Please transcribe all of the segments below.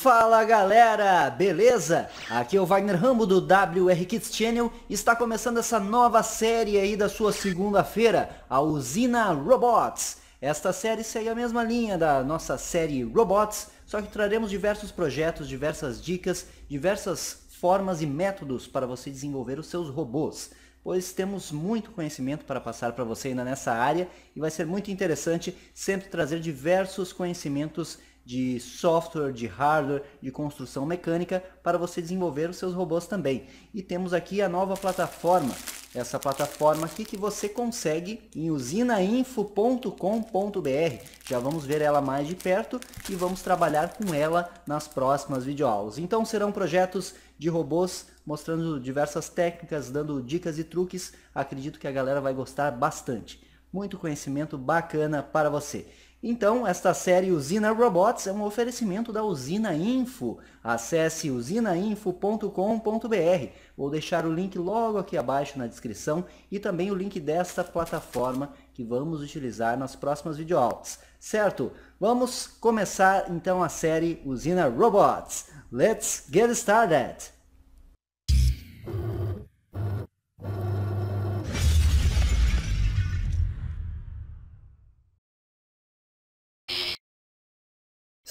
Fala galera, beleza? Aqui é o Wagner Rambo do WR Kids Channel está começando essa nova série aí da sua segunda-feira, a Usina Robots. Esta série segue a mesma linha da nossa série Robots, só que traremos diversos projetos, diversas dicas, diversas formas e métodos para você desenvolver os seus robôs pois temos muito conhecimento para passar para você ainda nessa área e vai ser muito interessante sempre trazer diversos conhecimentos de software, de hardware, de construção mecânica para você desenvolver os seus robôs também. E temos aqui a nova plataforma, essa plataforma aqui que você consegue em usinainfo.com.br. Já vamos ver ela mais de perto e vamos trabalhar com ela nas próximas videoaulas. Então serão projetos de robôs mostrando diversas técnicas, dando dicas e truques. Acredito que a galera vai gostar bastante. Muito conhecimento bacana para você. Então, esta série Usina Robots é um oferecimento da Usina Info. Acesse usinainfo.com.br. Vou deixar o link logo aqui abaixo na descrição e também o link desta plataforma que vamos utilizar nas próximas videoaulas. Certo? Vamos começar então a série Usina Robots. Let's get started!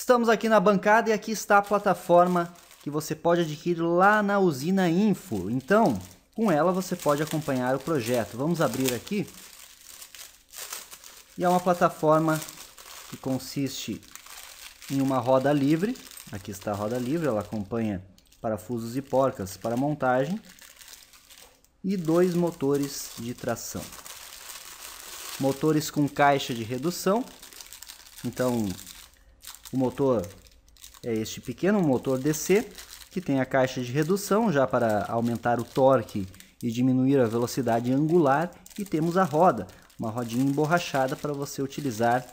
Estamos aqui na bancada e aqui está a plataforma que você pode adquirir lá na usina Info. Então, com ela você pode acompanhar o projeto. Vamos abrir aqui. E é uma plataforma que consiste em uma roda livre. Aqui está a roda livre, ela acompanha parafusos e porcas para montagem e dois motores de tração. Motores com caixa de redução, então o motor é este pequeno motor DC que tem a caixa de redução já para aumentar o torque e diminuir a velocidade angular e temos a roda, uma rodinha emborrachada para você utilizar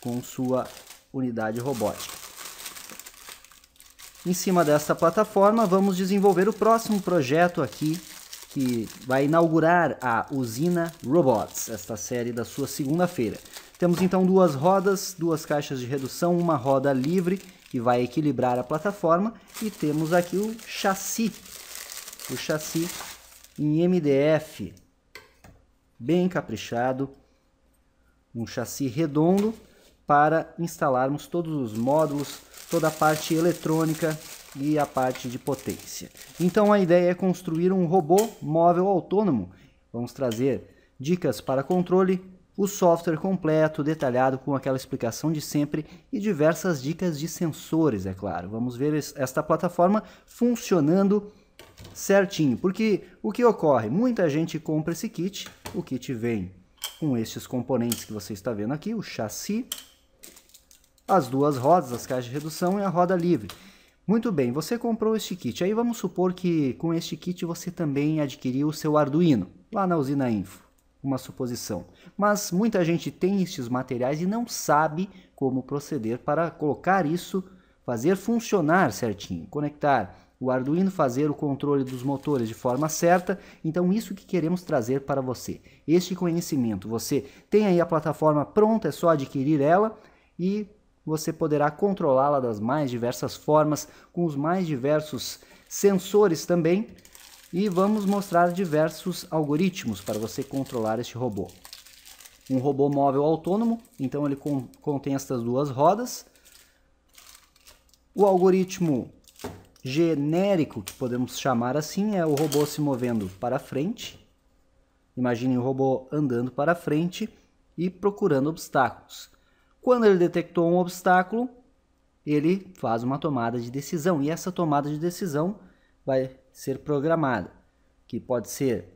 com sua unidade robótica. Em cima desta plataforma, vamos desenvolver o próximo projeto aqui que vai inaugurar a usina Robots, esta série da sua segunda-feira. Temos então duas rodas, duas caixas de redução, uma roda livre que vai equilibrar a plataforma e temos aqui o chassi, o chassi em MDF, bem caprichado, um chassi redondo para instalarmos todos os módulos, toda a parte eletrônica e a parte de potência. Então a ideia é construir um robô móvel autônomo. Vamos trazer dicas para controle, o software completo, detalhado, com aquela explicação de sempre e diversas dicas de sensores, é claro. Vamos ver esta plataforma funcionando certinho, porque o que ocorre? Muita gente compra esse kit, o kit vem com estes componentes que você está vendo aqui, o chassi, as duas rodas, as caixas de redução e a roda livre. Muito bem, você comprou este kit, aí vamos supor que com este kit você também adquiriu o seu Arduino, lá na usina Info uma suposição. Mas muita gente tem estes materiais e não sabe como proceder para colocar isso, fazer funcionar certinho, conectar o Arduino fazer o controle dos motores de forma certa. Então, isso que queremos trazer para você. Este conhecimento, você tem aí a plataforma pronta, é só adquirir ela e você poderá controlá-la das mais diversas formas, com os mais diversos sensores também, e vamos mostrar diversos algoritmos para você controlar este robô. Um robô móvel autônomo, então ele contém estas duas rodas. O algoritmo genérico, que podemos chamar assim, é o robô se movendo para frente. Imagine o robô andando para frente e procurando obstáculos. Quando ele detectou um obstáculo, ele faz uma tomada de decisão e essa tomada de decisão vai ser programada, que pode ser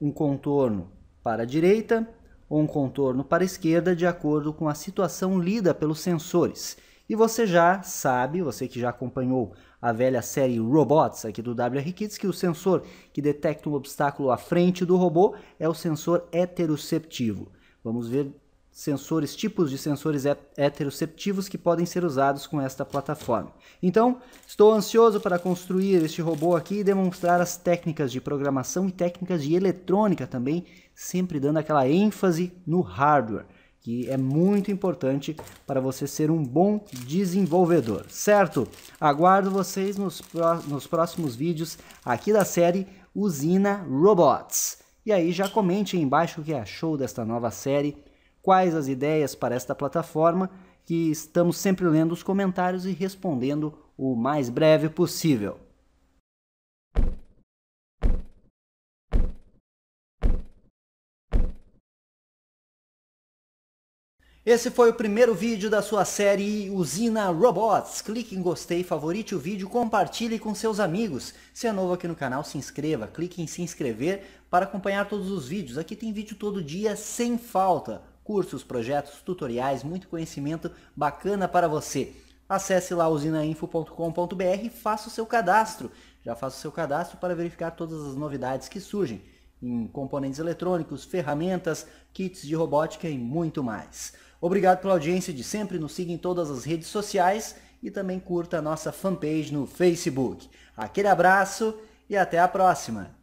um contorno para a direita ou um contorno para a esquerda, de acordo com a situação lida pelos sensores. E você já sabe, você que já acompanhou a velha série Robots aqui do Kids, que o sensor que detecta um obstáculo à frente do robô é o sensor heteroceptivo. Vamos ver sensores, tipos de sensores é, heteroceptivos que podem ser usados com esta plataforma. Então, estou ansioso para construir este robô aqui e demonstrar as técnicas de programação e técnicas de eletrônica também, sempre dando aquela ênfase no hardware, que é muito importante para você ser um bom desenvolvedor, certo? Aguardo vocês nos, nos próximos vídeos aqui da série Usina Robots. E aí já comente aí embaixo o que achou desta nova série, quais as ideias para esta plataforma, que estamos sempre lendo os comentários e respondendo o mais breve possível. Esse foi o primeiro vídeo da sua série Usina Robots. Clique em gostei, favorite o vídeo, compartilhe com seus amigos. Se é novo aqui no canal, se inscreva. Clique em se inscrever para acompanhar todos os vídeos. Aqui tem vídeo todo dia sem falta cursos, projetos, tutoriais, muito conhecimento bacana para você. Acesse lá usinainfo.com.br e faça o seu cadastro. Já faça o seu cadastro para verificar todas as novidades que surgem em componentes eletrônicos, ferramentas, kits de robótica e muito mais. Obrigado pela audiência de sempre, nos siga em todas as redes sociais e também curta a nossa fanpage no Facebook. Aquele abraço e até a próxima!